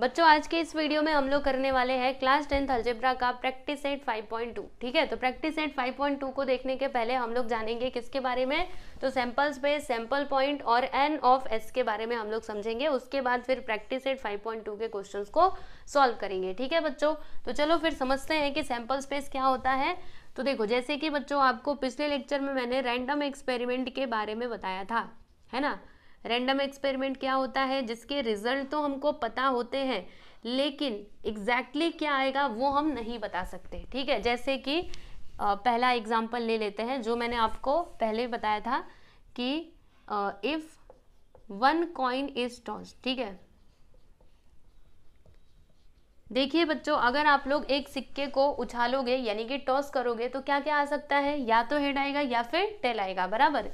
बच्चों आज के इस वीडियो में हम लोग करने वाले हैं क्लास टेंथ अल्जेब्रा का प्रैक्टिस सेट 5.2 ठीक है तो प्रैक्टिस सेट 5.2 को देखने के पहले हम लोग जानेंगे किसके बारे में तो सैंपल्स पे सैंपल पॉइंट और एन ऑफ एस के बारे में हम लोग समझेंगे उसके बाद फिर प्रैक्टिस सेट 5.2 के क्वेश्चंस को सॉल्व करेंगे ठीक है बच्चों तो चलो फिर समझते हैं कि सैंपल स्पेस क्या होता है तो देखो जैसे कि बच्चों आपको पिछले लेक्चर में मैंने रैंडम एक्सपेरिमेंट के बारे में बताया था है ना रैंडम एक्सपेरिमेंट क्या होता है जिसके रिजल्ट तो हमको पता होते हैं लेकिन एग्जैक्टली exactly क्या आएगा वो हम नहीं बता सकते ठीक है जैसे कि पहला एग्जाम्पल ले लेते हैं जो मैंने आपको पहले बताया था कि if one coin is toss ठीक है देखिए बच्चों अगर आप लोग एक सिक्के को उछालोगे यानी कि टॉस करोगे तो क्या क्या आ सकता है या तो हेड आएगा या फिर टेल आएगा बराबर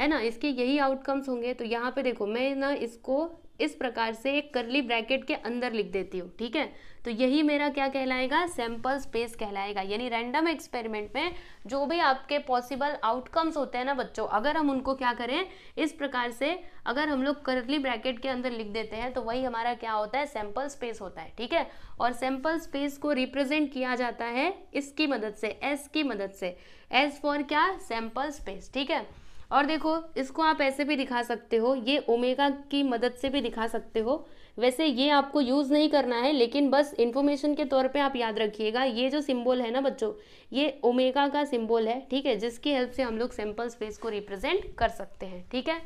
है ना इसके यही आउटकम्स होंगे तो यहाँ पे देखो मैं ना इसको इस प्रकार से एक करली ब्रैकेट के अंदर लिख देती हूँ ठीक है तो यही मेरा क्या कहलाएगा सैम्पल स्पेस कहलाएगा यानी रैंडम एक्सपेरिमेंट में जो भी आपके पॉसिबल आउटकम्स होते हैं ना बच्चों अगर हम उनको क्या करें इस प्रकार से अगर हम लोग करली ब्रैकेट के अंदर लिख देते हैं तो वही हमारा क्या होता है सैम्पल स्पेस होता है ठीक है और सैम्पल स्पेस को रिप्रेजेंट किया जाता है इसकी मदद से एस की मदद से एस फॉर क्या सैम्पल स्पेस ठीक है और देखो इसको आप ऐसे भी दिखा सकते हो ये ओमेगा की मदद से भी दिखा सकते हो वैसे ये आपको यूज़ नहीं करना है लेकिन बस इन्फॉर्मेशन के तौर पे आप याद रखिएगा ये जो सिंबल है ना बच्चों ये ओमेगा का सिंबल है ठीक है जिसकी हेल्प से हम लोग सैम्पल स्पेस को रिप्रेजेंट कर सकते हैं ठीक है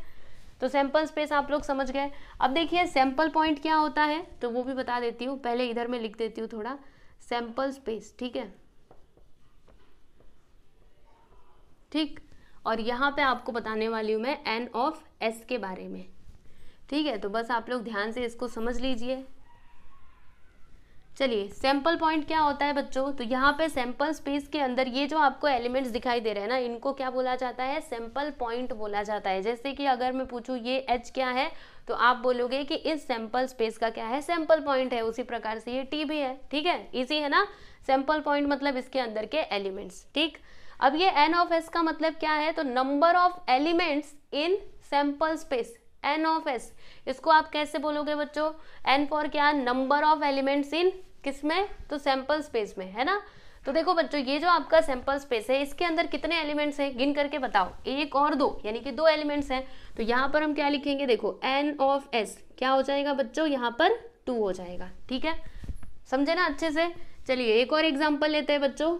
तो सैम्पल स्पेस आप लोग समझ गए अब देखिए सैम्पल पॉइंट क्या होता है तो वो भी बता देती हूँ पहले इधर में लिख देती हूँ थोड़ा सैम्पल स्पेस ठीक है ठीक और यहाँ पे आपको बताने वाली हूँ मैं एन ऑफ एस के बारे में ठीक है तो बस आप लोग ध्यान से इसको समझ लीजिए चलिए सैम्पल पॉइंट क्या होता है बच्चों तो यहाँ पे सैम्पल स्पेस के अंदर ये जो आपको एलिमेंट्स दिखाई दे रहे हैं ना इनको क्या बोला जाता है सैम्पल पॉइंट बोला जाता है जैसे कि अगर मैं पूछूँ ये एच क्या है तो आप बोलोगे कि इस सैम्पल स्पेस का क्या है सैम्पल पॉइंट है उसी प्रकार से ये टी भी है ठीक है इसी है ना सैम्पल पॉइंट मतलब इसके अंदर के एलिमेंट्स ठीक अब ये एन ऑफ एस का मतलब क्या है तो number of elements in sample space N of S इसको आप कैसे बोलोगे बच्चों एन फॉर क्या नंबर ऑफ एलिमेंट्स इन किस में तो सैंपल स्पेस में है ना तो देखो बच्चों ये जो आपका सैंपल स्पेस है इसके अंदर कितने एलिमेंट्स हैं गिन करके बताओ एक और दो यानी कि दो एलिमेंट्स हैं तो यहाँ पर हम क्या लिखेंगे देखो एन ऑफ एस क्या हो जाएगा बच्चों यहाँ पर टू हो जाएगा ठीक है समझे ना अच्छे से चलिए एक और एग्जाम्पल लेते हैं बच्चों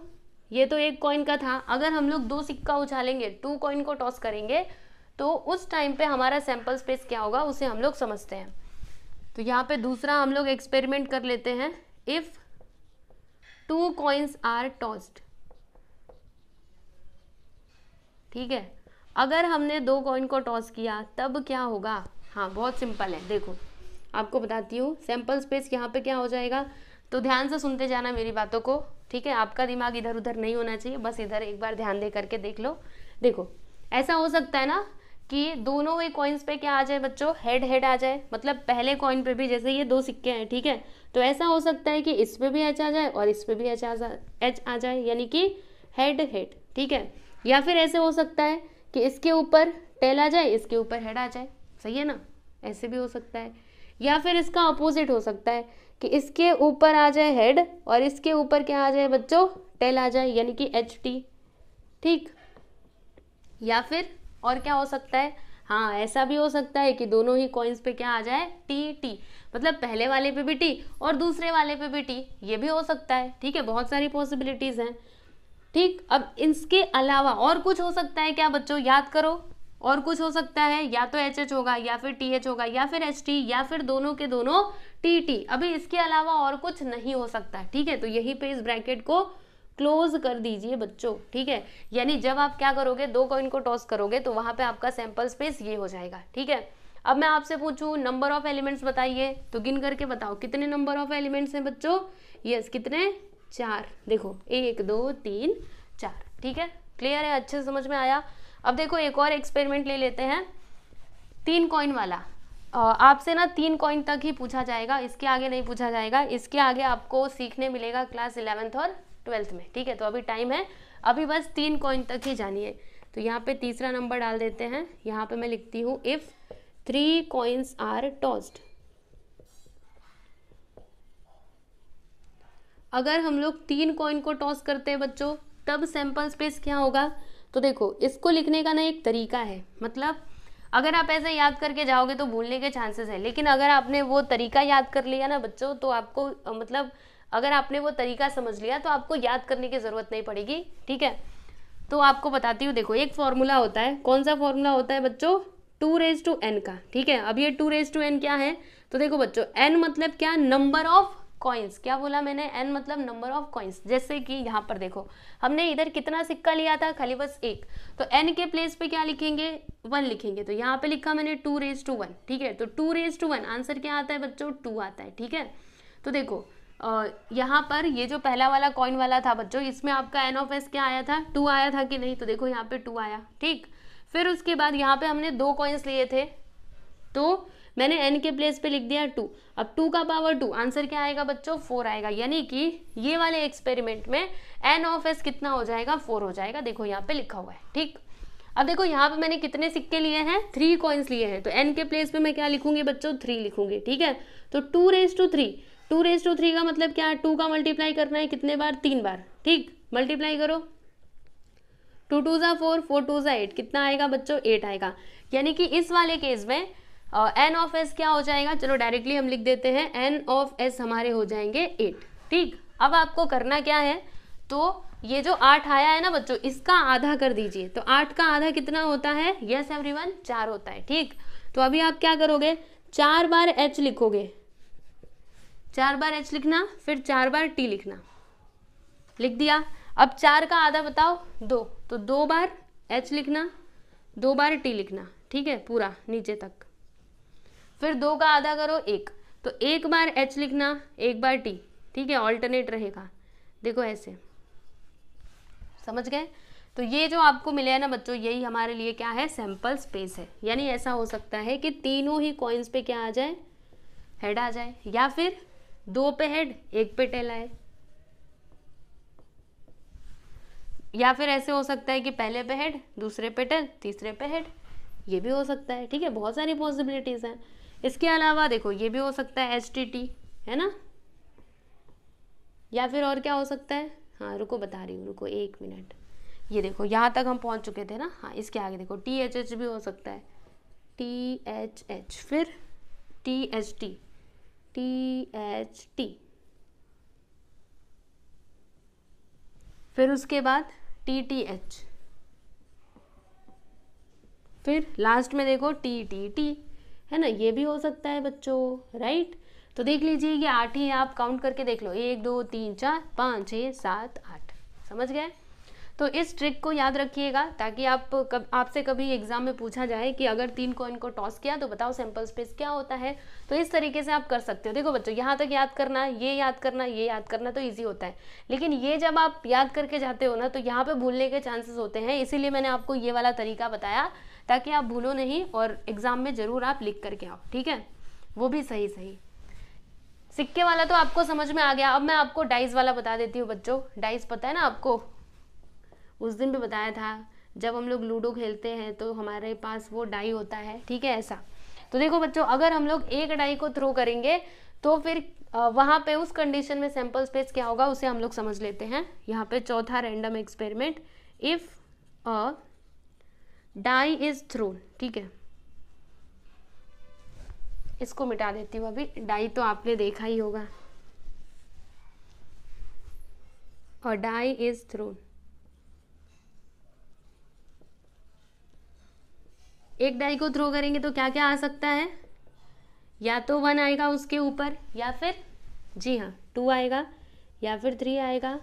ये तो एक कॉइन का था अगर हम लोग दो सिक्का उछालेंगे टू कॉइन को टॉस करेंगे तो उस टाइम पे हमारा सैंपल स्पेस क्या होगा उसे हम लोग समझते हैं तो यहाँ पे दूसरा हम लोग एक्सपेरिमेंट कर लेते हैं if two coins are tossed ठीक है अगर हमने दो कॉइन को टॉस किया तब क्या होगा हाँ बहुत सिंपल है देखो आपको बताती हूँ सैंपल स्पेस यहाँ पे क्या हो जाएगा तो ध्यान से सुनते जाना मेरी बातों को ठीक है आपका दिमाग इधर उधर नहीं होना चाहिए बस इधर एक बार ध्यान दे करके देख लो देखो ऐसा हो सकता है ना कि दोनों ही कॉइन्स पे क्या आ जाए बच्चों हेड हेड आ जाए मतलब पहले कॉइन पे भी जैसे ये दो सिक्के हैं ठीक है तो ऐसा हो सकता है कि इस पे भी एच आ जाए और इस पे भी एच आ जाए एच आ जाए यानी कि हेड हेड ठीक है या फिर ऐसे हो सकता है कि इसके ऊपर टेल आ जाए इसके ऊपर हेड आ जाए सही है ना ऐसे भी हो सकता है या फिर इसका अपोजिट हो सकता है कि इसके ऊपर आ जाए हेड और इसके ऊपर क्या आ जाए बच्चों टेल आ जाए यानी कि एच टी ठीक या फिर और क्या हो सकता है हाँ ऐसा भी हो सकता है कि दोनों ही कॉइन्स पे क्या आ जाए टी टी मतलब पहले वाले पे भी टी और दूसरे वाले पे भी टी ये भी हो सकता है ठीक है बहुत सारी पॉसिबिलिटीज़ हैं ठीक अब इसके अलावा और कुछ हो सकता है क्या बच्चों याद करो और कुछ हो सकता है या तो एच एच होगा या फिर टी एच होगा या फिर एच टी या फिर दोनों के दोनों टी टी अभी इसके अलावा और कुछ नहीं हो सकता ठीक है तो यही पे इस ब्रैकेट को क्लोज कर दीजिए बच्चों ठीक है यानी जब आप क्या करोगे दो कॉइन को टॉस करोगे तो वहां पे आपका सैंपल स्पेस ये हो जाएगा ठीक है अब मैं आपसे पूछूं नंबर ऑफ एलिमेंट्स बताइए तो गिन करके बताओ कितने नंबर ऑफ एलिमेंट्स हैं बच्चों यस कितने चार देखो एक दो तीन चार ठीक है क्लियर है अच्छे समझ में आया अब देखो एक और एक्सपेरिमेंट ले लेते हैं तीन कॉइन वाला आपसे ना तीन कॉइन तक ही पूछा जाएगा इसके आगे नहीं पूछा जाएगा इसके आगे आपको सीखने मिलेगा क्लास इलेवेंथ और ट्वेल्थ में ठीक है तो अभी टाइम है अभी बस तीन कॉइन तक ही जानिए तो यहाँ पे तीसरा नंबर डाल देते हैं यहाँ पे मैं लिखती हूँ if three coins are tossed अगर हम लोग तीन कॉइन को टॉस करते हैं बच्चों तब सैंपल स्पेस क्या होगा तो देखो इसको लिखने का ना एक तरीका है मतलब अगर आप ऐसे याद करके जाओगे तो भूलने के चांसेस है लेकिन अगर आपने वो तरीका याद कर लिया ना बच्चों तो आपको मतलब अगर आपने वो तरीका समझ लिया तो आपको याद करने की ज़रूरत नहीं पड़ेगी ठीक है तो आपको बताती हूँ देखो एक फॉर्मूला होता है कौन सा फॉर्मूला होता है बच्चों टू रेज टू एन का ठीक है अब ये टू रेज टू एन क्या है तो देखो बच्चों एन मतलब क्या नंबर ऑफ कॉइन्स क्या बोला मैंने एन मतलब नंबर ऑफ कॉइन्स जैसे कि यहाँ पर देखो हमने इधर कितना सिक्का लिया था खाली बस एक तो एन के प्लेस पे क्या लिखेंगे वन लिखेंगे तो यहाँ पे लिखा मैंने टू रेज टू वन ठीक है तो two raise to one answer क्या आता है बच्चों टू आता है ठीक है तो देखो यहाँ पर ये जो पहला वाला कॉइन वाला था बच्चों इसमें आपका एन ऑफ एस क्या आया था टू आया था कि नहीं तो देखो यहाँ पे टू आया ठीक फिर उसके बाद यहाँ पे हमने दो कॉइन्स लिए थे तो मैंने एन के प्लेस पे लिख दिया टू अब टू का पावर टू आंसर क्या आएगा बच्चों फोर आएगा यानी कि ये वाले एक्सपेरिमेंट में एन ऑफ एस कितना हो जाएगा फोर हो जाएगा देखो यहाँ पे लिखा हुआ है ठीक अब देखो यहाँ पे मैंने कितने सिक्के लिए हैं थ्री कॉइन्स लिए हैं तो एन के प्लेस पे मैं क्या लिखूंगी बच्चों थ्री लिखूंगी ठीक है तो two raise to three two raise to three का मतलब क्या टू का मल्टीप्लाई करना है कितने बार तीन बार ठीक मल्टीप्लाई करो टू टू ज़ा फोर फोर टू ज़ा एट कितना आएगा बच्चों एट आएगा यानी कि इस वाले केस में एन ऑफ एस क्या हो जाएगा चलो डायरेक्टली हम लिख देते हैं एन ऑफ एस हमारे हो जाएंगे एट ठीक अब आपको करना क्या है तो ये जो आठ आया है ना बच्चों इसका आधा कर दीजिए तो आठ का आधा कितना होता है यस वन चार होता है ठीक तो अभी आप क्या करोगे चार बार एच लिखोगे चार बार एच लिखना फिर चार बार टी लिखना लिख दिया अब चार का आधा बताओ दो तो दो बार एच लिखना दो बार टी लिखना ठीक है पूरा नीचे तक फिर दो का आधा करो एक तो एक बार एच लिखना एक बार टी ठीक है ऑल्टरनेट रहेगा देखो ऐसे समझ गए तो ये जो आपको मिले है ना बच्चों यही हमारे लिए क्या है सैंपल स्पेस है यानी ऐसा हो सकता है कि तीनों ही कॉइन्स पे क्या आ जाए हेड आ जाए या फिर दो पे हेड एक पे टेल आए या फिर ऐसे हो सकता है कि पहले पे हेड दूसरे पे टेल तीसरे पे हेड ये भी हो सकता है ठीक है बहुत सारी पॉसिबिलिटीज़ हैं इसके अलावा देखो ये भी हो सकता है एच टी टी है ना या फिर और क्या हो सकता है हाँ रुको बता रही हूँ रुको एक मिनट ये देखो यहाँ तक हम पहुँच चुके थे ना हाँ इसके आगे देखो टी एच एच भी हो सकता है टी एच एच फिर T H T T H T फिर उसके बाद टी टी एच फिर लास्ट में देखो टी टी टी है ना ये भी हो सकता है बच्चों राइट तो देख लीजिए ये आठ ही आप काउंट करके देख लो एक दो तीन चार पाँच छः सात आठ समझ गए तो इस ट्रिक को याद रखिएगा ताकि आप कब आपसे कभी एग्जाम में पूछा जाए कि अगर तीन कॉइन को टॉस किया तो बताओ सैंपल स्पेस क्या होता है तो इस तरीके से आप कर सकते हो देखो बच्चों यहाँ तक याद करना ये याद करना ये याद करना तो ईजी होता है लेकिन ये जब आप याद करके जाते हो ना तो यहाँ पे भूलने के चांसेस होते हैं इसीलिए मैंने आपको ये वाला तरीका बताया ताकि आप भूलो नहीं और एग्ज़ाम में ज़रूर आप लिख करके आओ ठीक है वो भी सही सही सिक्के वाला तो आपको समझ में आ गया अब मैं आपको डाइस वाला बता देती हूँ बच्चों डाइस पता है ना आपको उस दिन भी बताया था जब हम लोग लूडो खेलते हैं तो हमारे पास वो डाई होता है ठीक है ऐसा तो देखो बच्चों अगर हम लोग एक डाई को थ्रो करेंगे तो फिर वहाँ पे उस कंडीशन में सैम्पल स्पेस क्या होगा उसे हम लोग समझ लेते हैं यहाँ पे चौथा random experiment if a die is throw ठीक है इसको मिटा देती हूँ अभी डाई तो आपने देखा ही होगा और डाई इज थ्रो एक डाई को थ्रो करेंगे तो क्या क्या आ सकता है या तो वन आएगा उसके ऊपर या फिर जी हाँ टू आएगा या फिर थ्री आएगा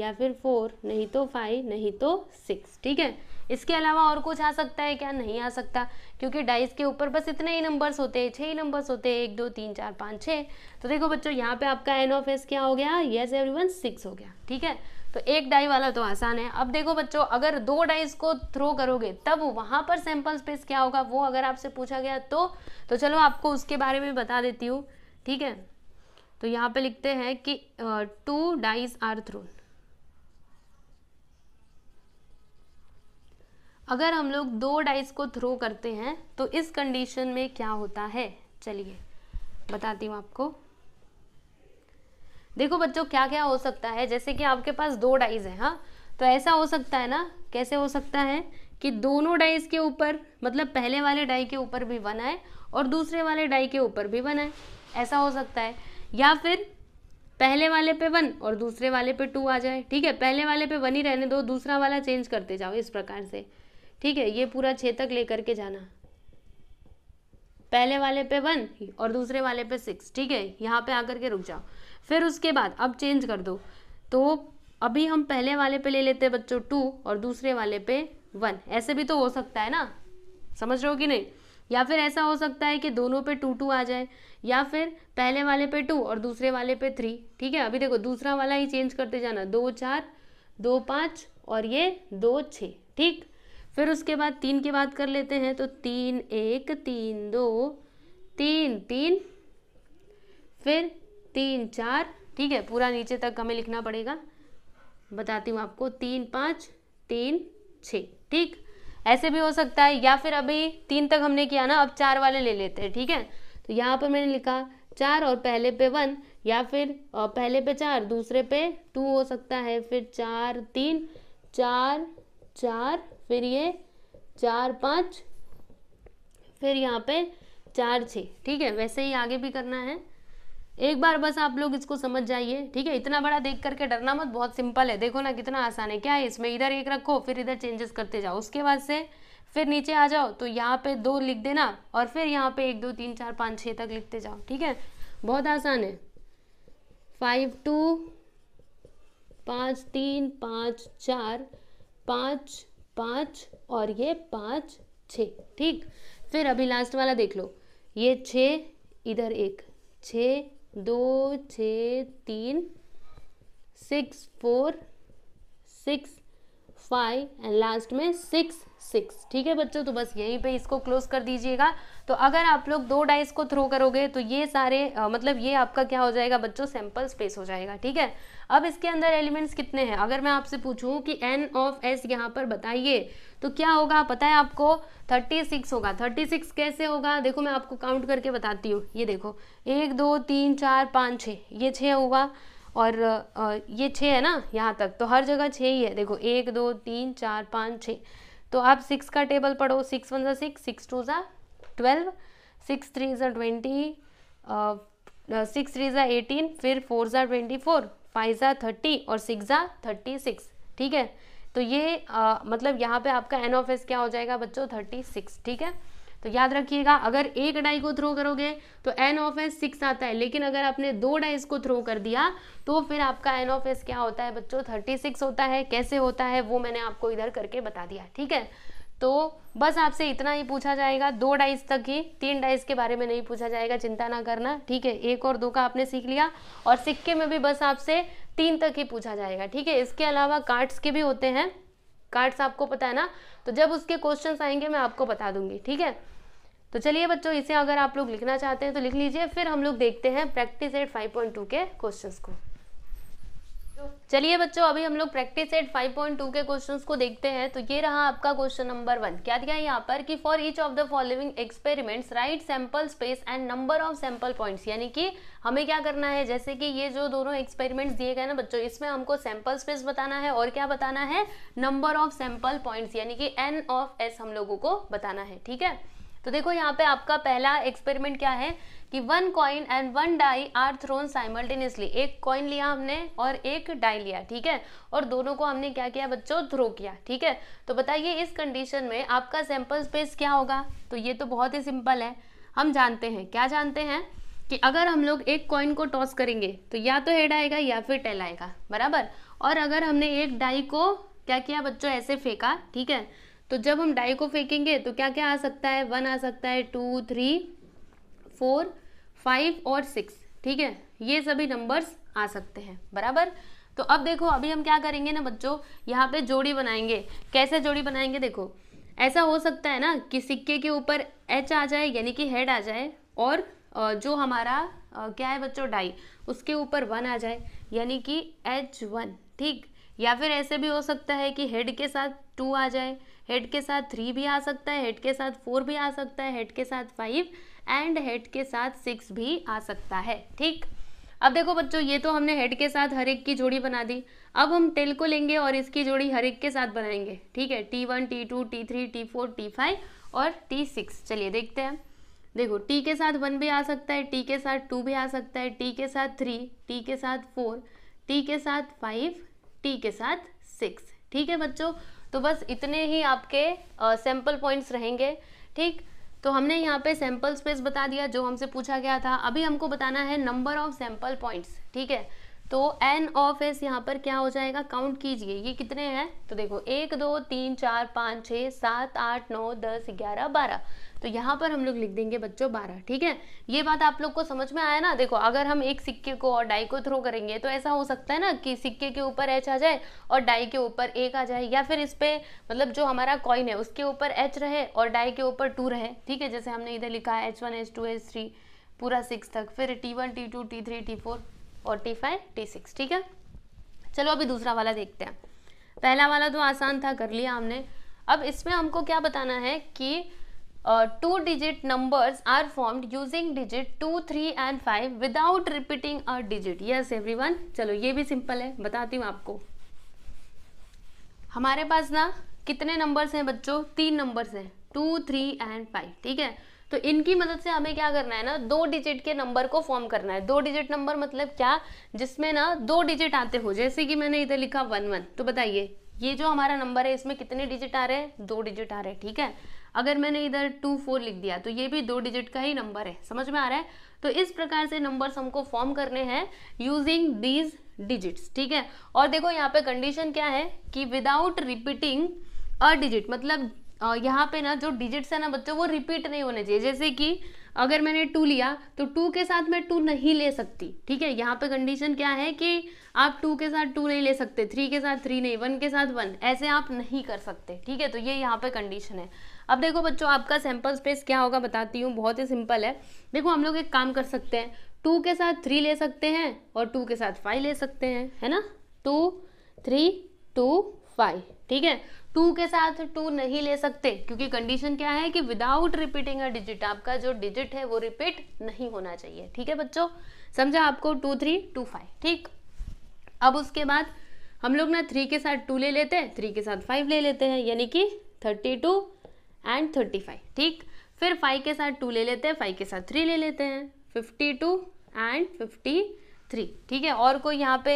या फिर फोर नहीं तो फाइव नहीं तो सिक्स ठीक है इसके अलावा और कुछ आ सकता है क्या नहीं आ सकता क्योंकि डाइस के ऊपर बस इतने ही नंबर्स होते हैं छह ही नंबर्स होते हैं एक दो तीन चार पाँच छः तो देखो बच्चों यहाँ पे आपका एन ऑफ एस क्या हो गया यस वन सिक्स हो गया ठीक है तो एक डाई वाला तो आसान है अब देखो बच्चों अगर दो डाइस को थ्रो करोगे तब वहाँ पर सैम्पल स्पेस क्या होगा वो अगर आपसे पूछा गया तो तो चलो आपको उसके बारे में बता देती हूँ ठीक है तो यहाँ पे लिखते हैं कि टू डाइस आर थ्रोन अगर हम लोग दो डाइस को थ्रो करते हैं तो इस कंडीशन में क्या होता है चलिए बताती हूँ आपको देखो बच्चों क्या क्या हो सकता है जैसे कि आपके पास दो डाइज है हाँ तो ऐसा हो सकता है ना कैसे हो सकता है कि दोनों डाइज के ऊपर मतलब पहले वाले डाई के ऊपर भी वन आए और दूसरे वाले डाई के ऊपर भी वन आए ऐसा हो सकता है या फिर पहले वाले पे वन और दूसरे वाले पे टू आ जाए ठीक है पहले वाले पे वन ही रहने दो दूसरा वाला चेंज करते जाओ इस प्रकार से ठीक है ये पूरा छः तक लेकर के जाना पहले वाले पे वन और दूसरे वाले पे सिक्स ठीक है यहाँ पे आकर के रुक जाओ फिर उसके बाद अब चेंज कर दो तो अभी हम पहले वाले पे ले लेते हैं बच्चों टू और दूसरे वाले पे वन ऐसे भी तो हो सकता है ना समझ रहे हो कि नहीं या फिर ऐसा हो सकता है कि दोनों पे टू टू आ जाए या फिर पहले वाले पे टू और दूसरे वाले पे थ्री ठीक है अभी देखो दूसरा वाला ही चेंज करते जाना दो चार दो पाँच और ये दो छः ठीक फिर उसके बाद तीन की बात कर लेते हैं तो तीन एक तीन दो तीन तीन फिर तीन चार ठीक है पूरा नीचे तक हमें लिखना पड़ेगा बताती हूँ आपको तीन पाँच तीन छ ठीक ऐसे भी हो सकता है या फिर अभी तीन तक हमने किया ना अब चार वाले ले लेते हैं ठीक है तो यहाँ पर मैंने लिखा चार और पहले पे वन या फिर पहले पे चार दूसरे पे टू हो सकता है फिर चार तीन चार चार फिर ये चार पाँच फिर यहाँ पे चार छः ठीक है वैसे ही आगे भी करना है एक बार बस आप लोग इसको समझ जाइए ठीक है इतना बड़ा देख करके डरना मत बहुत सिंपल है देखो ना कितना आसान है क्या है इसमें इधर एक रखो फिर इधर चेंजेस करते जाओ उसके बाद से फिर नीचे आ जाओ तो यहाँ पे दो लिख देना और फिर यहाँ पे एक दो तीन चार पाँच छः तक लिखते जाओ ठीक है बहुत आसान है फाइव टू पाँच तीन पाँच चार पाँच पाँच और ये पाँच छ ठीक फिर अभी लास्ट वाला देख लो ये छ इधर एक छ दो छ तीन six four six five and last में सिक्स सिक्स ठीक है बच्चों तो बस यहीं पे इसको क्लोज कर दीजिएगा तो अगर आप लोग दो डाइस को थ्रो करोगे तो ये सारे आ, मतलब ये आपका क्या हो जाएगा बच्चों सैंपल स्पेस हो जाएगा ठीक है अब इसके अंदर एलिमेंट्स कितने हैं अगर मैं आपसे पूछूं कि एन ऑफ एस यहाँ पर बताइए तो क्या होगा पता है आपको थर्टी सिक्स होगा थर्टी सिक्स कैसे होगा देखो मैं आपको काउंट करके बताती हूँ ये देखो एक दो तीन चार पाँच छः ये छः होगा और ये छः है ना यहाँ तक तो हर जगह छः ही है देखो एक दो तीन चार पाँच छः तो आप सिक्स का टेबल पढ़ो सिक्स वन ज़ा सिक्स सिक्स टू ज़ा ट्वेल्व सिक्स थ्री ज़ा ट्वेंटी सिक्स थ्री ज़ा एटीन फिर फोर ज़ा ट्वेंटी फोर फाइव ज़ा थर्टी और सिक्स ज़ा थर्टी सिक्स ठीक है तो ये आ, मतलब यहाँ पे आपका एन ऑफ एस क्या हो जाएगा बच्चों थर्टी सिक्स ठीक है तो याद रखिएगा अगर एक डाई को थ्रो करोगे तो एन ऑफ एस सिक्स आता है लेकिन अगर आपने दो डाइस को थ्रो कर दिया तो फिर आपका एन ऑफ एस क्या होता है बच्चों थर्टी सिक्स होता है कैसे होता है वो मैंने आपको इधर करके बता दिया ठीक है तो बस आपसे इतना ही पूछा जाएगा दो डाइस तक ही तीन डाइस के बारे में नहीं पूछा जाएगा चिंता ना करना ठीक है एक और दो का आपने सीख लिया और सिक्के में भी बस आपसे तीन तक ही पूछा जाएगा ठीक है इसके अलावा कार्ड्स के भी होते हैं कार्ड्स आपको पता है ना तो जब उसके क्वेश्चन आएंगे मैं आपको बता दूंगी ठीक है तो चलिए बच्चों इसे अगर आप लोग लिखना चाहते हैं तो लिख लीजिए फिर हम लोग देखते हैं प्रैक्टिस एट 5.2 के क्वेश्चंस को चलिए बच्चों अभी हम लोग प्रैक्टिस सेट 5.2 के क्वेश्चंस को देखते हैं तो ये रहा आपका क्वेश्चन नंबर वन क्या दिया है यहाँ पर कि for each of the following experiments write sample space and number of sample points यानी कि हमें क्या करना है जैसे कि ये जो दोनों एक्सपेरिमेंट्स दिए गए ना बच्चों इसमें हमको सैंपल स्पेस बताना है और क्या बताना है नंबर ऑफ सैंपल पॉइंट्स यानी कि एन ऑफ एस हम लोगों को बताना है ठीक है तो देखो यहाँ पे आपका पहला एक्सपेरिमेंट क्या है कि one coin and one die are thrown simultaneously एक कॉइन लिया हमने और एक डाई लिया ठीक है और दोनों को हमने क्या किया बच्चों थ्रो किया ठीक है तो बताइए इस कंडीशन में आपका सैंपल स्पेस क्या होगा तो ये तो बहुत ही सिंपल है हम जानते हैं क्या जानते हैं कि अगर हम लोग एक कॉइन को टॉस करेंगे तो या तो हेड आएगा या फिर टेल आएगा बराबर और अगर हमने एक डाई को क्या किया बच्चों ऐसे फेंका ठीक है तो जब हम डाई को फेंकेंगे तो क्या क्या आ सकता है वन आ सकता है टू थ्री फोर फाइव और सिक्स ठीक है ये सभी नंबर्स आ सकते हैं बराबर तो अब देखो अभी हम क्या करेंगे ना बच्चों यहाँ पे जोड़ी बनाएंगे कैसे जोड़ी बनाएंगे देखो ऐसा हो सकता है ना कि सिक्के के ऊपर एच आ जाए यानी कि हेड आ जाए और जो हमारा क्या है बच्चों डाई उसके ऊपर वन आ जाए यानी कि एच वन ठीक या फिर ऐसे भी हो सकता है कि हेड के साथ टू आ जाए हेड के साथ थ्री भी आ सकता है हेड के साथ फोर भी आ सकता है हेड के साथ फाइव एंड हेड के साथ सिक्स भी आ सकता है ठीक अब देखो बच्चों ये तो हमने हेड के साथ हर एक की जोड़ी बना दी अब हम टेल को लेंगे और इसकी जोड़ी हर एक के साथ बनाएंगे ठीक है T one T two T three T four T five और टी सिक्स चलिए देखते हैं देखो टी के साथ वन भी आ सकता है टी के साथ टू भी आ सकता है टी के साथ थ्री टी के साथ फोर टी के साथ फाइव टी के साथ सिक्स ठीक है बच्चों तो बस इतने ही आपके सैम्पल पॉइंट्स रहेंगे ठीक तो हमने यहाँ पे सैम्पल स्पेस बता दिया जो हमसे पूछा गया था अभी हमको बताना है नंबर ऑफ सैम्पल पॉइंट्स ठीक है तो एन ऑफ एस यहाँ पर क्या हो जाएगा काउंट कीजिए ये कितने हैं तो देखो एक दो तीन चार पाँच छः सात आठ नौ दस ग्यारह बारह तो यहाँ पर हम लोग लिख देंगे बच्चों बारह ठीक है ये बात आप लोग को समझ में आया ना देखो अगर हम एक सिक्के को और डाई को थ्रो करेंगे तो ऐसा हो सकता है ना कि सिक्के के ऊपर एच आ जाए और डाई के ऊपर एक आ जाए या फिर इस पर मतलब जो हमारा कॉइन है उसके ऊपर एच रहे और डाई के ऊपर टू रहे ठीक है जैसे हमने इधर लिखा है H one H two H three पूरा सिक्स तक फिर T one T two T three T four और टी फाइव टी सिक्स ठीक है चलो अभी दूसरा वाला देखते हैं पहला वाला तो आसान था कर लिया हमने अब इसमें हमको क्या बताना है कि two digit numbers are formed using digit two three and five without repeating a digit yes everyone चलो ये भी सिंपल है बताती हूँ आपको हमारे पास ना कितने नंबर्स हैं बच्चों तीन नंबर्स हैं टू थ्री एंड फाइव ठीक है तो इनकी मदद से हमें क्या करना है ना दो डिजिट के नंबर को फॉर्म करना है दो डिजिट नंबर मतलब क्या जिसमें ना दो डिजिट आते हो जैसे कि मैंने इधर लिखा वन वन तो बताइए ये जो हमारा नंबर है इसमें कितने डिजिट आ रहे हैं दो डिजिट आ रहे हैं ठीक है अगर मैंने इधर टू फोर लिख दिया तो ये भी दो डिजिट का ही नंबर है समझ में आ रहा है तो इस प्रकार से नंबर्स हमको फॉर्म करने हैं यूजिंग दीज डिजिट्स ठीक है और देखो यहाँ पे कंडीशन क्या है कि विदाउट रिपीटिंग अ डिजिट मतलब यहाँ पे ना जो डिजिट्स है ना बच्चों वो रिपीट नहीं होने चाहिए जैसे कि अगर मैंने टू लिया तो टू के साथ मैं टू नहीं ले सकती ठीक है यहाँ पे कंडीशन क्या है कि आप टू के साथ टू नहीं ले सकते थ्री के साथ थ्री नहीं वन के साथ वन ऐसे आप नहीं कर सकते ठीक है तो ये यहाँ पे कंडीशन है अब देखो बच्चों आपका सैम्पल स्पेस क्या होगा बताती हूँ बहुत ही सिंपल है देखो हम लोग एक काम कर सकते हैं टू के साथ थ्री ले सकते हैं और टू के साथ फाइव ले सकते हैं है ना टू थ्री टू फाइव ठीक है टू के साथ टू नहीं ले सकते क्योंकि कंडीशन क्या है कि विदाउट रिपीटिंग अ डिजिट आपका जो डिजिट है वो रिपीट नहीं होना चाहिए ठीक है बच्चों समझा आपको टू थ्री टू फाइव ठीक अब उसके बाद हम लोग ना थ्री के साथ टू ले लेते हैं थ्री के साथ फाइव ले लेते हैं यानी कि thirty two and thirty five ठीक फिर फाइव के साथ टू ले लेते हैं फाइव के साथ थ्री ले लेते हैं fifty two and fifty three ठीक है और कोई यहाँ पे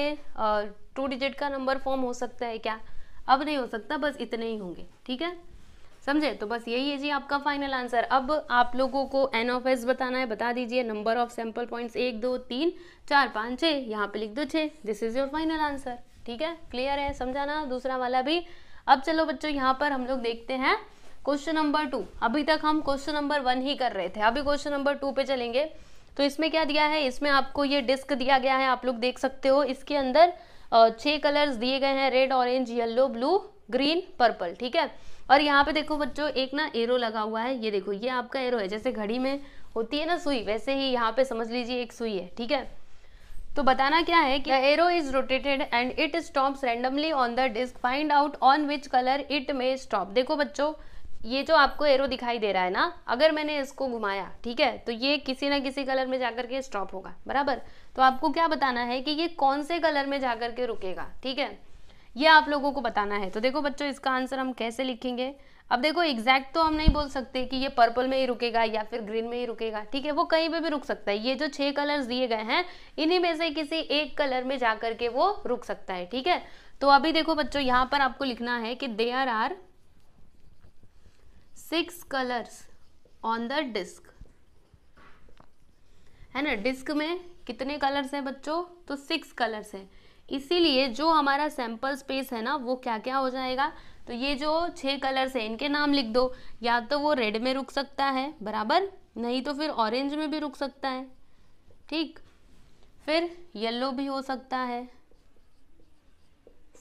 टू डिजिट का नंबर फॉर्म हो सकता है क्या अब नहीं हो सकता बस इतने ही होंगे ठीक है समझे तो बस यही है जी आपका फाइनल आंसर अब आप लोगों को एन ऑफ एस बताना है बता दीजिए नंबर ऑफ सैंपल पॉइंट्स एक दो तीन चार पाँच छः यहाँ पे लिख दो छः this is your final answer ठीक है क्लियर है समझाना दूसरा वाला भी अब चलो बच्चों यहाँ पर हम लोग देखते हैं क्वेश्चन नंबर टू अभी तक हम क्वेश्चन नंबर वन ही कर रहे थे अभी क्वेश्चन नंबर टू पे चलेंगे तो इसमें क्या दिया है इसमें आपको ये डिस्क दिया गया है आप लोग देख सकते हो इसके अंदर छह कलर्स दिए गए हैं red orange yellow blue green purple ठीक है और यहाँ पे देखो बच्चों एक ना एरो लगा हुआ है ये देखो ये आपका एरो है जैसे घड़ी में होती है ना सुई वैसे ही यहाँ पे समझ लीजिए एक सुई है ठीक है तो बताना क्या है कि arrow is rotated and it stops randomly on the disc find out on which colour it may stop देखो बच्चों ये जो आपको एरो दिखाई दे रहा है ना अगर मैंने इसको घुमाया ठीक है तो ये किसी ना किसी कलर में जाकर के स्टॉप होगा बराबर तो आपको क्या बताना है कि ये कौन से कलर में जाकर के रुकेगा ठीक है ये आप लोगों को बताना है तो देखो बच्चों इसका आंसर हम कैसे लिखेंगे अब देखो एग्जैक्ट तो हम नहीं बोल सकते कि ये पर्पल में ही रुकेगा या फिर ग्रीन में ही रुकेगा ठीक है वो कहीं पे भी रुक सकता है ये जो छह कलर्स दिए गए हैं इन्हीं में से किसी एक कलर में जा के वो रुक सकता है ठीक है तो अभी देखो बच्चों यहां पर आपको लिखना है कि there are six colours on the disc है ना डिस्क में कितने कलर्स हैं बच्चों तो सिक्स कलर्स हैं इसीलिए जो हमारा सैम्पल स्पेस है ना वो क्या क्या हो जाएगा तो ये जो छः कलर्स हैं इनके नाम लिख दो या तो वो रेड में रुक सकता है बराबर नहीं तो फिर ऑरेंज में भी रुक सकता है ठीक फिर येलो भी हो सकता है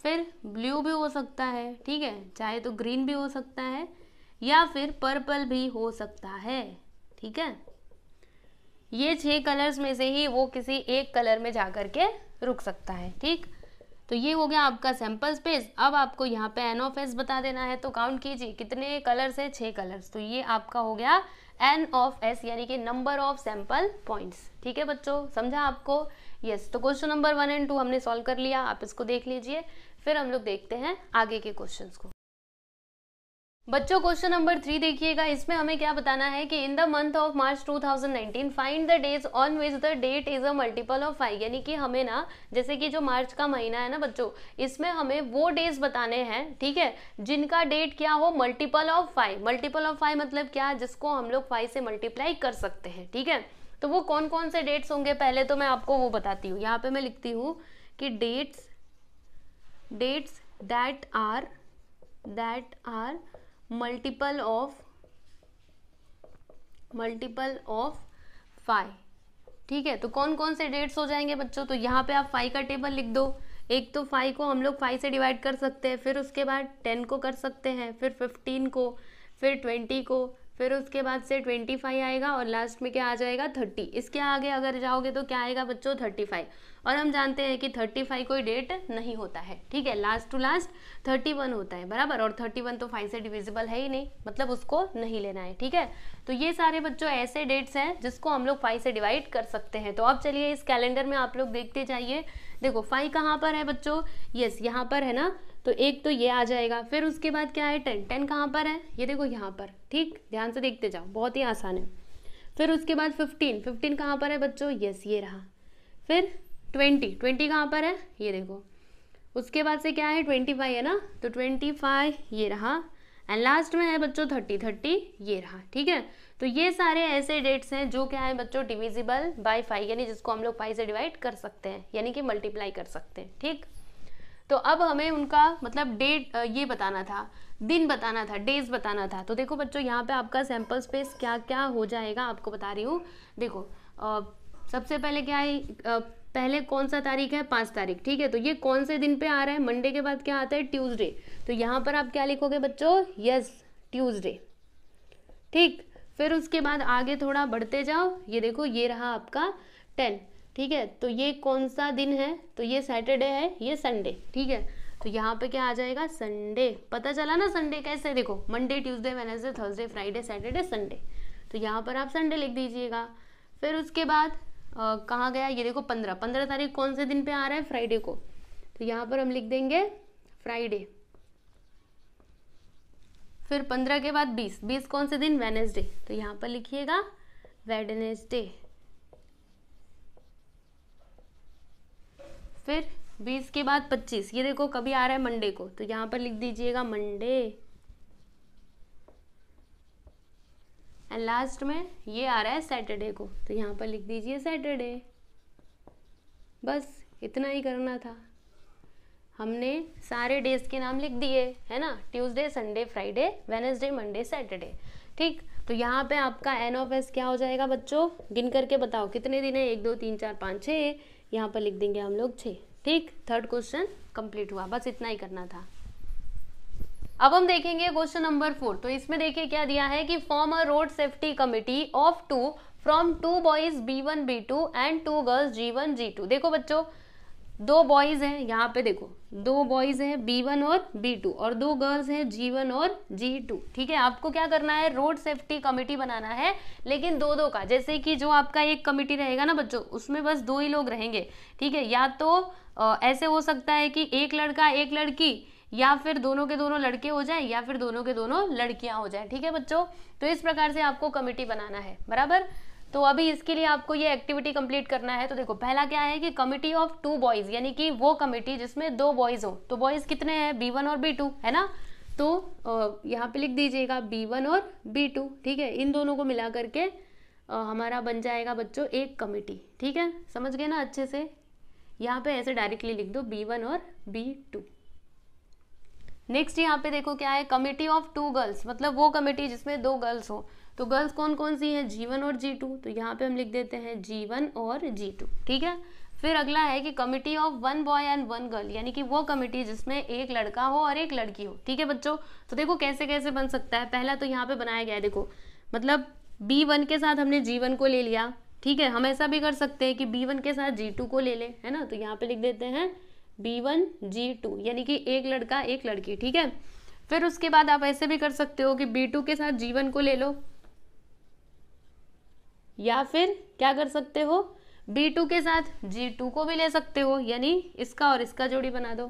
फिर ब्लू भी हो सकता है ठीक है चाहे तो ग्रीन भी हो सकता है या फिर पर्पल भी हो सकता है ठीक है ये छह कलर्स में से ही वो किसी एक कलर में जा कर के रुक सकता है ठीक तो ये हो गया आपका सैंपल स्पेस अब आपको यहाँ पे एन ऑफ एस बता देना है तो काउंट कीजिए कितने कलर्स है छह कलर्स तो ये आपका हो गया एन ऑफ एस यानी कि नंबर ऑफ सैंपल पॉइंट्स ठीक है बच्चों समझा आपको यस yes, तो question number one and two हमने सॉल्व कर लिया आप इसको देख लीजिए फिर हम लोग देखते हैं आगे के क्वेश्चन को बच्चों क्वेश्चन नंबर थ्री देखिएगा इसमें हमें क्या बताना है कि in the month of March 2019 find the days on which the date is a multiple of five यानी कि हमें ना जैसे कि जो मार्च का महीना है ना बच्चों इसमें हमें वो डेज बताने हैं ठीक है जिनका डेट क्या हो multiple of five multiple of five मतलब क्या जिसको हम लोग फाइव से मल्टीप्लाई कर सकते हैं ठीक है तो वो कौन कौन से डेट्स होंगे पहले तो मैं आपको वो बताती हूँ यहाँ पे मैं लिखती हूँ कि dates dates that are that are multiple of multiple of five ठीक है तो कौन कौन से डेट्स हो जाएंगे बच्चों तो यहाँ पे आप फाइव का टेबल लिख दो एक तो फाइव को हम लोग फाइव से डिवाइड कर सकते हैं फिर उसके बाद टेन को कर सकते हैं फिर फिफ्टीन को फिर ट्वेंटी को फिर उसके बाद से ट्वेंटी फाइव आएगा और लास्ट में क्या आ जाएगा थर्टी इसके आगे अगर जाओगे तो क्या आएगा बच्चों थर्टी फाइव और हम जानते हैं कि थर्टी फाइव कोई डेट नहीं होता है ठीक है last two last thirty one होता है बराबर और थर्टी वन तो फाइव से डिविजिबल है ही नहीं मतलब उसको नहीं लेना है ठीक है तो ये सारे बच्चों ऐसे डेट्स हैं जिसको हम लोग फाइव से डिवाइड कर सकते हैं तो अब चलिए इस कैलेंडर में आप लोग देखते जाइए देखो फाइव कहाँ पर है बच्चों यस यहाँ पर है ना तो एक तो ये आ जाएगा फिर उसके बाद क्या है टेन टेन कहाँ पर है ये देखो यहाँ पर ठीक ध्यान से देखते जाओ बहुत ही आसान है फिर उसके बाद फिफ्टीन फिफ्टीन कहाँ पर है बच्चों यस ये रहा फिर ट्वेंटी ट्वेंटी कहाँ पर है ये देखो उसके बाद से क्या है ट्वेंटी फाइव है ना तो ट्वेंटी फाइव ये रहा एंड लास्ट में है बच्चों थर्टी थर्टी ये रहा ठीक है तो ये सारे ऐसे डेट्स हैं जो क्या है बच्चों डिविजिबल बाय फाइव यानी जिसको हम लोग फाइव से डिवाइड कर सकते हैं यानी कि मल्टीप्लाई कर सकते हैं ठीक तो अब हमें उनका मतलब डेट ये बताना था दिन बताना था डेज बताना था तो देखो बच्चों यहाँ पे आपका सैम्पल स्पेस क्या क्या हो जाएगा आपको बता रही हूँ देखो आ, सबसे पहले क्या है आ, पहले कौन सा तारीख है पाँच तारीख ठीक है तो ये कौन से दिन पे आ रहा है मंडे के बाद क्या आता है ट्यूसडे तो यहाँ पर आप क्या लिखोगे बच्चों यस ट्यूसडे ठीक फिर उसके बाद आगे थोड़ा बढ़ते जाओ ये देखो ये रहा आपका टेन ठीक है तो ये कौन सा दिन है तो ये सैटरडे है ये संडे ठीक है तो यहाँ पे क्या आ जाएगा संडे पता चला ना संडे कैसे देखो Monday Tuesday Wednesday Thursday Friday Saturday Sunday तो यहाँ पर आप संडे लिख दीजिएगा फिर उसके बाद कहाँ गया ये देखो पंद्रह पंद्रह तारीख कौन से दिन पे आ रहा है फ्राइडे को तो यहाँ पर हम लिख देंगे फ्राइडे फिर पंद्रह के बाद बीस बीस कौन से दिन वेनेसडे तो यहाँ पर लिखिएगा वेडनेसडे फिर बीस के बाद पच्चीस ये देखो कभी आ रहा है मंडे को तो यहाँ पर लिख दीजिएगा मंडे एंड लास्ट में ये आ रहा है सैटरडे को तो यहाँ पर लिख दीजिए सैटरडे बस इतना ही करना था हमने सारे डेज के नाम लिख दिए है ना Tuesday Sunday Friday Wednesday Monday Saturday ठीक तो यहाँ पे आपका एन ऑफ एस क्या हो जाएगा बच्चों गिन करके बताओ कितने दिन है एक दो तीन चार पाँच छः यहाँ पर लिख देंगे हम लोग छः ठीक थर्ड क्वेश्चन कंप्लीट हुआ बस इतना ही करना था अब हम देखेंगे क्वेश्चन नंबर फोर तो इसमें देखिए क्या दिया है कि form a road safety committee of two from two boys B one B two and two girls G one G two देखो बच्चों दो बॉयज हैं यहाँ पे देखो दो बॉयज़ हैं बी वन और बी टू और दो गर्ल्स हैं जी वन और जी टू ठीक है आपको क्या करना है रोड सेफ्टी कमेटी बनाना है लेकिन दो दो का जैसे कि जो आपका एक कमेटी रहेगा ना बच्चों उसमें बस दो ही लोग रहेंगे ठीक है या तो आ, ऐसे हो सकता है कि एक लड़का एक लड़की या फिर दोनों के दोनों लड़के हो जाए या फिर दोनों के दोनों लड़कियां हो जाए ठीक है बच्चों तो इस प्रकार से आपको कमेटी बनाना है बराबर तो अभी इसके लिए आपको ये एक्टिविटी कंप्लीट करना है तो देखो पहला क्या है कि कमिटी ऑफ टू बॉयज यानी कि वो कमिटी जिसमें दो बॉयज हो तो बॉयज कितने हैं बी वन और बी टू है ना तो यहाँ पे लिख दीजिएगा बी वन और बी टू ठीक है इन दोनों को मिला करके हमारा बन जाएगा बच्चों एक कमेटी ठीक है समझ गए ना अच्छे से यहाँ पे ऐसे डायरेक्टली लिख दो बी वन और बी टू नेक्स्ट यहाँ पे देखो क्या है कमेटी ऑफ टू गर्ल्स मतलब वो कमेटी जिसमें दो गर्ल्स हो तो गर्ल्स कौन कौन सी हैं जी वन और जी टू तो यहाँ पे हम लिख देते हैं जी वन और जी टू ठीक है फिर अगला है कि committee of one boy and one girl यानी कि वो कमिटी जिसमें एक लड़का हो और एक लड़की हो ठीक है बच्चों तो देखो कैसे कैसे बन सकता है पहला तो यहाँ पे बनाया गया है देखो मतलब बी वन के साथ हमने जी वन को ले लिया ठीक है हम ऐसा भी कर सकते हैं कि बी वन के साथ जी टू को ले लें है ना तो यहाँ पे लिख देते हैं बी वन जी टू यानी कि एक लड़का एक लड़की ठीक है फिर उसके बाद आप ऐसे भी कर सकते हो कि बी टू के साथ जी वन को ले लो या फिर क्या कर सकते हो बी टू के साथ जी टू को भी ले सकते हो यानी इसका और इसका जोड़ी बना दो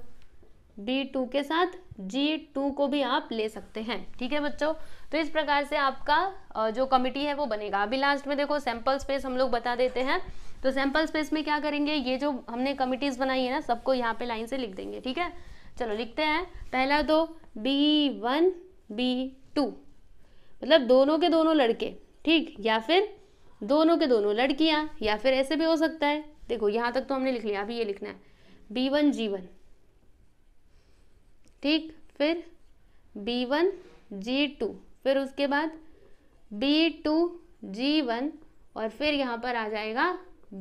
बी टू के साथ जी टू को भी आप ले सकते हैं ठीक है बच्चों तो इस प्रकार से आपका जो कमिटी है वो बनेगा अभी लास्ट में देखो सैंपल स्पेस हम लोग बता देते हैं तो सैंपल स्पेस में क्या करेंगे ये जो हमने कमिटीज़ बनाई है ना सबको यहाँ पे लाइन से लिख देंगे ठीक है चलो लिखते हैं पहला दो बी वन बी टू मतलब दोनों के दोनों लड़के ठीक या फिर दोनों के दोनों लड़कियां या फिर ऐसे भी हो सकता है देखो यहां तक तो हमने लिख लिया अभी ये लिखना है बी वन जी वन ठीक फिर बी वन जी टू फिर उसके बाद बी टू जी वन और फिर यहां पर आ जाएगा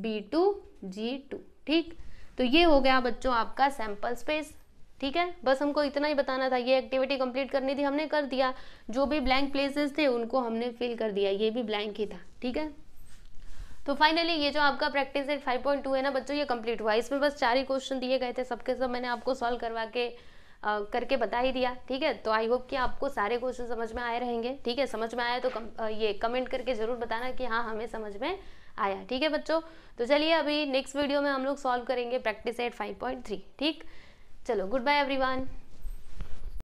बी टू जी टू ठीक तो ये हो गया बच्चों आपका सैंपल स्पेस ठीक है बस हमको इतना ही बताना था ये एक्टिविटी कंप्लीट करनी थी हमने कर दिया जो भी ब्लैंक प्लेसेस थे उनको हमने फिल कर दिया ये भी ब्लैंक ही था ठीक है तो फाइनली ये जो आपका प्रैक्टिस एट 5.2 है ना बच्चों ये कंप्लीट हुआ इसमें बस चार ही क्वेश्चन दिए गए थे सबके सब मैंने आपको सॉल्व करवा के आ, करके बता ही दिया ठीक है तो आई होप कि आपको सारे क्वेश्चन समझ में आए रहेंगे ठीक है समझ में आया तो कम, आ, ये कमेंट करके ज़रूर बताना कि हाँ हमें समझ में आया ठीक है बच्चों तो चलिए अभी नेक्स्ट वीडियो में हम लोग सॉल्व करेंगे प्रैक्टिस एट 5.3 ठीक चलो गुड बाय एवरीवन